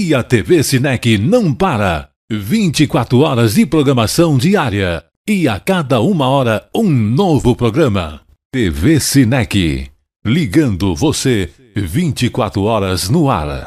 E a TV Sinec não para. 24 horas de programação diária. E a cada uma hora, um novo programa. TV Sinec. Ligando você 24 horas no ar.